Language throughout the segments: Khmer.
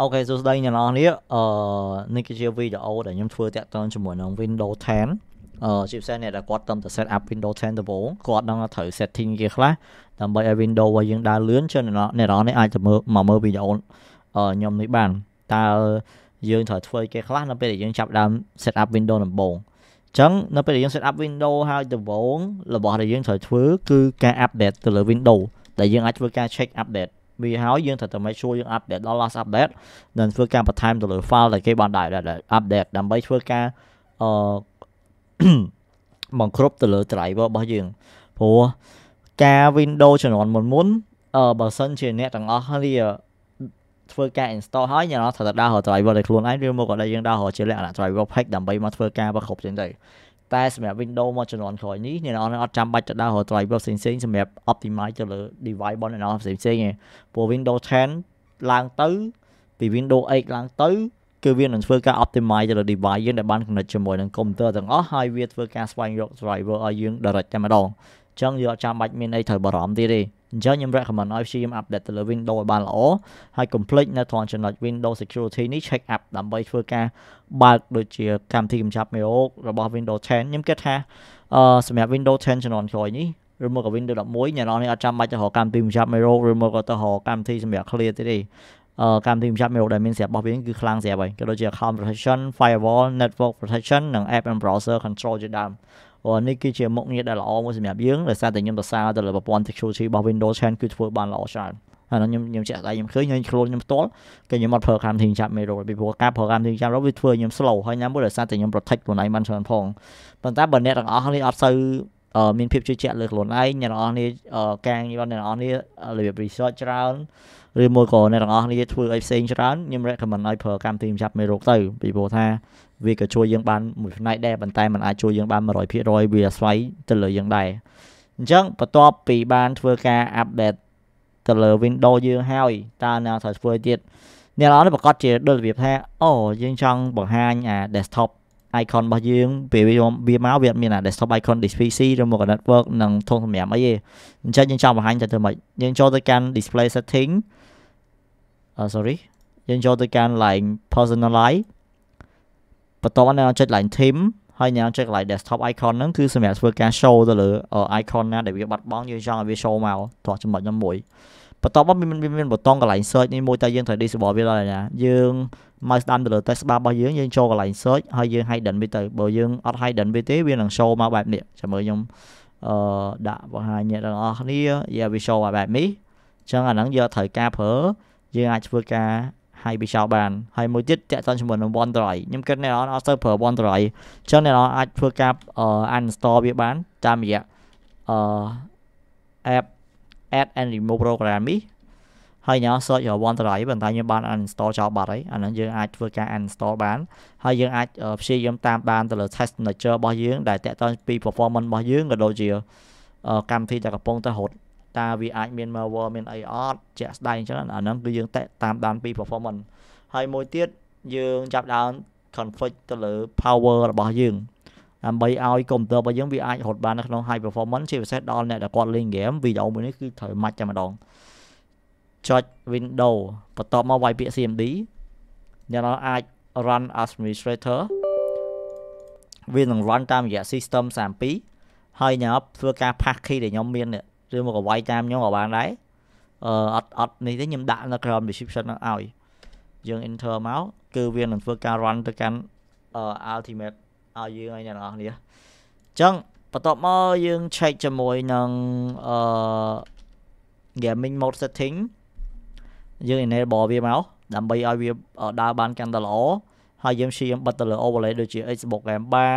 អូខេសួស្តីអ្នកនរនេះអឺនេះគឺជាវីដេអូដែលខ្ញុំធ្វើតាក់ទងជាមួយនឹង Windows 10អឺជាពិសេសអ្នកដែលគាត់ទំតែ set up Windows 10ដំបូងគាត់ដឹងថាត្រូវ setting គេខ្លះដើម្បីឲ្យ Windows របស់យើងដើរលឿនចឹងអ្នកនរនេះអាចទៅមើលមកមើលវីដេអូអឺខ្ញុំនេះបានតើយើងត្រូវធ្វើគេខ្លះនៅពេលដែលយើងចាប់ដើម set up Windows ដំបូងអញ្ចឹងនៅពេលដែលយើង set up Windows ហើយដំបូងរបស់ដែលយើងត្រូវធ្វើគឺការ update ទៅលើ Windows ដែលយើងអាចធ្វើការ check update វាហើយយើងត្រូវតែមកជួយយើង update ដល់ last update និងធ្វើការបន្ថែមទៅលើ file ដែលគេបានដែរ update ដើម្បីធ្វើការអឺបង្គ្រប់ទៅលើ driver របស់យើងព្រោះការ Windows ជំនាន់មុនមុនអឺបើសិនជាអ្នកទាំងអស់គ្នាធ្វើការ install ហើយអ្នកនរត្រូវតែដើររ driver ដោយខ្លួនឯងឬមកក៏ដែលយើងដើររជាលក្ខណៈ driver pack ដើម្បីមកធ្វើការបង្គ្រប់ជាងទៅតែសម្រាប់ Windows មកជំនាន់ក្រោយនេះអ្នកនរអត់ចាំបាច់ទៅដើររក driver ផ្សេងៗសម្រាប់ optimize ទៅលើ device របស់អ្នកនរផ្សេងៗទេព្រោះ Windows 10ឡើងទៅពី Windows 8ឡើងទៅគឺវានឹងធ្វើការ optimize ទៅលើ device យើងដែលបាន connect ជាមួយនឹង computer ទាំងអស់ហើយវាធ្វើការស្វែងរក driver ឲ្យយើង direct តែម្ដងអញ្ចឹងយើងអត់ចាំបាច់មានអីត្រូវបារម្ភទៀតទេអញ្ចឹងខ្ញុំ recommend ឲ្យព្យាយាម update ទៅលើ Windows ឲ្យបានល្អហើយ complete នៅត្រង់ចំណុច Windows Security នេះ check up ដើម្បីធ្វើការបើកដូចជា កម្មវិធីកម្ចាត់មេរោគរបស់ Windows 10ខ្ញុំគិតថាអឺសម្រាប់ Windows 10ជំនាន់ក្រោយនេះឬមកក៏ Windows 11អ្នកនរនេះអត់ចាំបាច់ទៅរកកម្មវិធីកម្ចាត់មេរោគឬមកក៏ទៅរកកម្មវិធីសម្រាប់ clear ទេទេកម្មវិធីបញ្ចប់មេរោគដែលមានស្រាប់របស់វាគឺខ្លាំងស្រាប់ហើយក៏ដូចជា account protection firewall network protection និង app and browser control ជាដើមអរនេះគឺជាមុខងារដែលល្អមួយសម្រាប់យើងដោយសារតែខ្ញុំសរសើរទៅលើប្រព័ន្ធ security របស់ Windows 10គឺធ្វើបានល្អច្រើនហើយខ្ញុំខ្ញុំជាក់ស្ដែងខ្ញុំឃើញខ្ញុំខ្លួនខ្ញុំផ្ទាល់គឺខ្ញុំអត់ប្រើកម្មវិធីចាប់មេរោគពីព្រោះការប្រើកម្មវិធីចាប់រោគវាធ្វើឲ្យខ្ញុំ slow ហើយណាមួយដោយសារតែខ្ញុំ protect ខ្លួនឯងបានច្រើនផងប៉ុន្តែបើអ្នកទាំងអស់នេះអត់សូវមានភាពជឿជាក់លើខ្លួនឯងអ្នកទាំងអស់នេះការងាររបស់អ្នកទាំងអស់នេះរបៀប research ច្រើនឬមួយក៏អ្នកទាំងអស់គ្នាធ្វើអីផ្សេងច្រើនខ្ញុំ recommend ឲ្យប្រើកម្មវិធីចាប់មេរោគទៅពីព្រោះថាវាក៏ជួយយើងបានមួយផ្នែកដែរប៉ុន្តែมันអាចជួយយើងបាន100%វាអាស្រ័យទៅលើយើងដែរអញ្ចឹងបន្ទាប់ពីបានធ្វើការ update ទៅលើ Windows យើងហើយតើអ្នកត្រូវធ្វើទៀតអ្នកអរប្រកាសជាដូចរបៀបថាអូយើងចង់បង្ហាញអា desktop icon របស់យើងពេលវាមកវាអត់មានអា desktop icon display C ឬមក network និងធំសម្រាប់អីទេអញ្ចឹងយើងចង់បង្ហាញទៅធ្វើម៉េចយើងចូលទៅកាន់ display setting sorry យើងចូលទៅកាន់ line personalize បន្ទាប់មកអ្នកចុច line team ហើយអ្នកចុច line desktop icon ហ្នឹងគឺសម្រាប់ធ្វើការ show ទៅលើ icon ណាដែលវាបាត់បង់យើងចង់ឲ្យវា show មកតោះចំណុចខ្ញុំមួយបន្ទាប់មកមានមានប៊ូតុងកន្លែង search នេះមួយតែយើងត្រូវ disable វាដល់ណាយើងមកស្ដាំទៅលើ text bar របស់យើងយើងចូលកន្លែង search ហើយយើង hidden វាទៅបើយើងអត់ hidden វាទេវានឹង show មកបែបនេះចាំមើលខ្ញុំអឺដាក់បង្ហាញអ្នកទាំងអស់គ្នាយកវា show មកបែបនេះអញ្ចឹងអាហ្នឹងយកត្រូវការប្រើយើងអាចធ្វើការហើយបិចោបានហើយមួយទៀតតាក់ទងជាមួយនឹង Wonderai ខ្ញុំគិតអ្នកនរអត់សូវប្រើ Wonderai អញ្ចឹងអ្នកនរអាចធ្វើការ uninstall វាបានតាមរយៈអឺ app add and remove program នេះហើយញ៉ាំ search របស់ Wonderai ប៉ុន្តែខ្ញុំបាន uninstall ចោលបាត់ហើយអាហ្នឹងយើងអាចធ្វើការ uninstall បានហើយយើងអាចព្យាយាមតាមបានទៅលើ test signature របស់យើងដែលតាក់ទងពី performance របស់យើងក៏ដូចជាកម្មវិធីដែលកំពុងតែរត់តើវាអាចមាន malware មានអីអត់ជាក់ស្ដែងអញ្ចឹងអាហ្នឹងគឺយើងតែតាមដានពី performance ហើយមួយទៀតយើងចាប់ដើម config ទៅលើ power របស់យើងដើម្បីឲ្យកុំព្យូទ័ររបស់យើងវាអាចរត់បាននៅក្នុង high performance ជាពិសេសដល់អ្នកដែលគាត់លេង game វីដេអូមួយនេះគឺត្រូវម៉ាច់តែម្ដងចុច window បន្ទាប់មកវាយពាក្យ CMD អ្នកនរអាច run administrator វានឹង run តាមរយៈ system 32ហើយញ៉ាំធ្វើការ pass key ដែលខ្ញុំមាននេះឬមកវាយតាមខ្ញុំក៏បានដែរអឺអត់អត់នេះទេខ្ញុំដាក់នៅក្រោម description ហ្នឹងឲ្យយើង enter មកគឺវានឹងធ្វើការ run ទៅកាន់ ultimate ឲ្យយើងឲ្យអ្នកនរគ្នាអញ្ចឹងបន្ទាប់មកយើង check ជាមួយនឹងអឺ gaming mode setting យើង enable វាមកដើម្បីឲ្យវាដើរបានកាន់តែល្អហើយយើងព្យាយាមបិទទៅលើ overlay ដូចជា Xbox Game Bar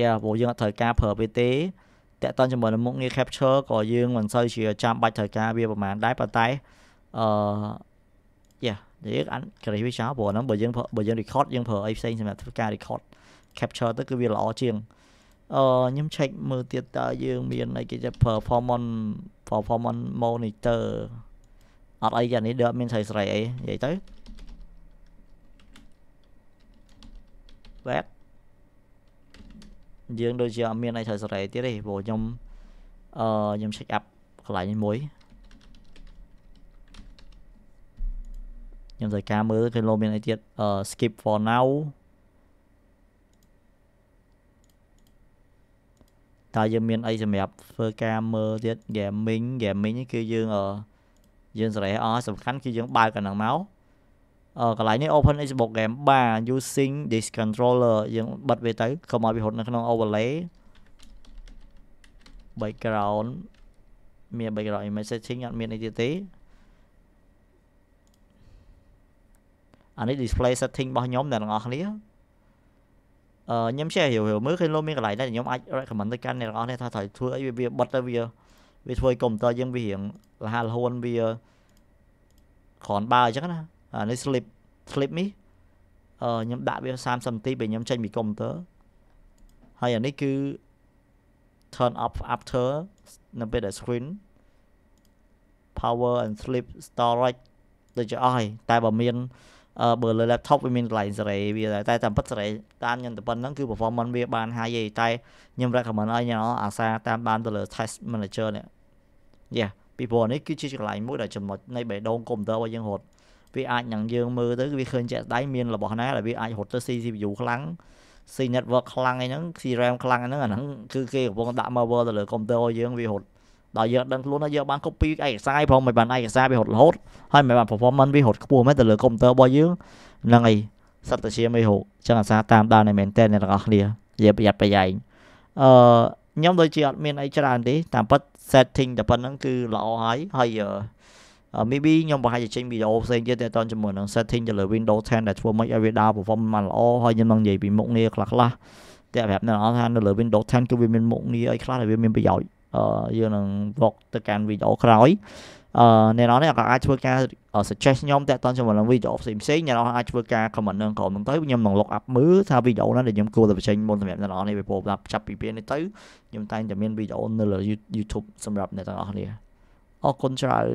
យ៉ាព្រោះយើងអត់ត្រូវការប្រើវាទេតកតនជាមួយនឹងមុខងារ capture ក៏យើងមិនសូវជាចាំបាច់ត្រូវការវាប្រហែលដែរប៉ុន្តែអឺយ៉ាយើងអានគ្រីវាចោលព្រោះហ្នឹងបើយើងបើយើង record យើងប្រើអីផ្សេងសម្រាប់ធ្វើការ record capture ទៅគឺវាល្អជាងអឺខ្ញុំ check មើលទៀតតើយើងមានអីគេប្រើ performance performance monitor អត់អីយ៉ាងនេះដូចមានស្រីស្រីអីនិយាយទៅ web យើងដូចជាអត់មានអីត្រូវសេរីទៀតទេព្រោះខ្ញុំអឺខ្ញុំ check up កន្លែងនេះមួយខ្ញុំត្រូវការមើលឃើញលោកមានអីទៀតអឺ skip for now តើយើងមានអីសម្រាប់ធ្វើការមើលទៀត gaming gaming គឺយើងអឺយើងសេរីអស់សំខាន់គឺយើងបើកអាហ្នឹងមកកន្លែងនេះ open xbox game bar using this controller យើងបិទវាទៅកុំឲ្យវារត់នៅក្នុង overlay background មាន background image setting អត់មានអីទៀតទេអានេះ display setting របស់ខ្ញុំអ្នកទាំងអស់គ្នាអឺខ្ញុំ share រាវៗមើលឃើញលោកមានកន្លែងដែរខ្ញុំអាច recommend ទៅកាន់អ្នកទាំងអស់គ្នាថាត្រូវធ្វើអីវាបិទទៅវាវាធ្វើឲ្យកុំព្យូទ័រយើងវារៀងលះលហួនវាគ្រាន់បើអញ្ចឹងណាអានេះ slip slip នេះអឺខ្ញុំដាក់វា30នាទីពេលខ្ញុំចេញពីកុំព្យូទ័រហើយអានេះគឺ turn off after នៅពេលដែល screen power and sleep storage ដូចជាអស់ហើយតែបើមានបើលើ laptop វាមានកន្លែងសេរីវា តែតាមពិតសេរីតាមខ្ញុំតែប៉ុណ្ណឹងគឺ performance វាបាន high ទេតែខ្ញុំ recommend ឲ្យអ្នកអាសាតាមបានទៅលើ test manager នេះ Yeah ពីព្រោះនេះគឺជាកន្លែងមួយដែលចំណុចនៃបេះដូង computer របស់យើងរត់វាអាចនឹងយើងមើលទៅវាឃើញជាក់ស្ដែងមានរបស់ណាដែលវាអាចរត់ទៅ CPU ខ្លាំង C network ខ្លាំងអីហ្នឹង C RAM ខ្លាំងអីហ្នឹងអាហ្នឹងគឺគេកំពុងដាក់ malware ទៅលើ computer យើងវារត់ដល់យើងដឹងខ្លួនថាយើងបាន copy ឯកសារផងមិនបានឯកសារវារត់រហូតហើយមិនបាន performance វារត់ខ្ពស់មែនទៅលើ computer របស់យើងហ្នឹងហើយសត្វតាជាមេហូកចឹងអាសាតាមដានឲ្យមែនតើអ្នកទាំងអស់គ្នានិយាយប្រយ័ត្នប្រយែងអឺខ្ញុំដូចជាអត់មានអីច្រើនទេតាមពិត setting តែប៉ុណ្្នឹងគឺល្អហើយហើយ maybe ខ្ញុំបង្ហាញចេញវីដេអូផ្សេងទៀតទាក់ទងជាមួយនឹង setting ទៅលើ Windows 10ដែលធ្វើម៉េចឲ្យវាដើរ perform បានល្អហើយខ្ញុំនឹងនិយាយពីមុខងារខ្លះខ្លះតែប្រាប់អ្នកនរថានៅលើ Windows 10គឺវាមានមុខងារអីខ្លះដែលវាមានប្រយោជន៍អឺយើងនឹងវកទៅកាន់វីដេអូក្រោយអឺអ្នកនរនេះក៏អាចធ្វើការ suggest ខ្ញុំតាក់ទងជាមួយនឹងវីដេអូផ្សេងផ្សេងអ្នកនរអាចធ្វើការ comment នឹងក្រុមហ្នឹងទៅខ្ញុំនឹង look up មើលថាវីដេអូណាដែលខ្ញុំគួរតែបញ្ចេញមុនសម្រាប់អ្នកនរនេះពីព្រោះចាប់ពីពេលនេះទៅខ្ញុំតែងតែមានវីដេអូនៅលើ YouTube សម្រាប់អ្នកទាំងអស់គ្នាអរគុណច្រើន